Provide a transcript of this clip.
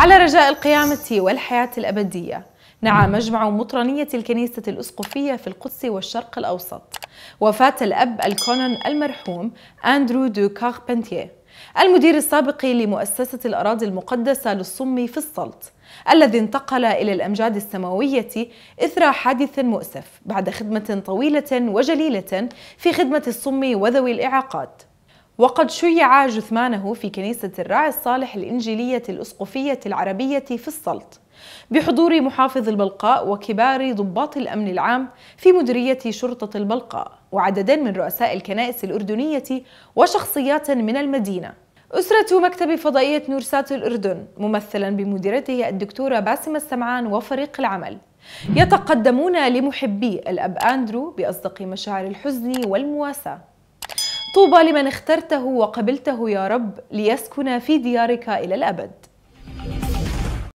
على رجاء القيامة والحياة الأبدية نعى مجمع مطرنية الكنيسة الأسقفية في القدس والشرق الأوسط وفاة الأب الكونون المرحوم أندرو دو كاربنتيه المدير السابق لمؤسسة الأراضي المقدسة للصم في السلط الذي انتقل إلى الأمجاد السماوية إثر حادث مؤسف بعد خدمة طويلة وجليلة في خدمة الصم وذوي الإعاقات وقد شيع جثمانه في كنيسة الراعي الصالح الإنجيلية الأسقفية العربية في السلط بحضور محافظ البلقاء وكبار ضباط الأمن العام في مديرية شرطة البلقاء وعددا من رؤساء الكنائس الأردنية وشخصيات من المدينة أسرة مكتب فضائية نورسات الأردن ممثلا بمديرته الدكتورة باسمة السمعان وفريق العمل يتقدمون لمحبي الأب أندرو بأصدق مشاعر الحزن والمواساة طوبى لمن اخترته وقبلته يا رب ليسكن في ديارك إلى الأبد